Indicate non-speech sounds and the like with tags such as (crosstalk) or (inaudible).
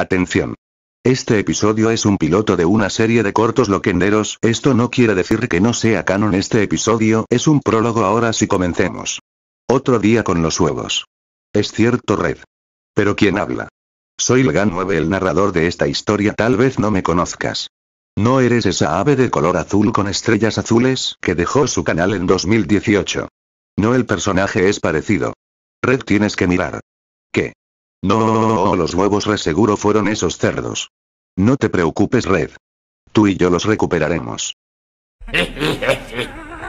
Atención. Este episodio es un piloto de una serie de cortos loquenderos, esto no quiere decir que no sea canon este episodio, es un prólogo ahora si comencemos. Otro día con los huevos. Es cierto Red. Pero ¿quién habla? Soy Legan 9 el narrador de esta historia tal vez no me conozcas. No eres esa ave de color azul con estrellas azules que dejó su canal en 2018. No el personaje es parecido. Red tienes que mirar. ¿Qué? No, los huevos reseguro fueron esos cerdos. No te preocupes, Red. Tú y yo los recuperaremos. (laughs)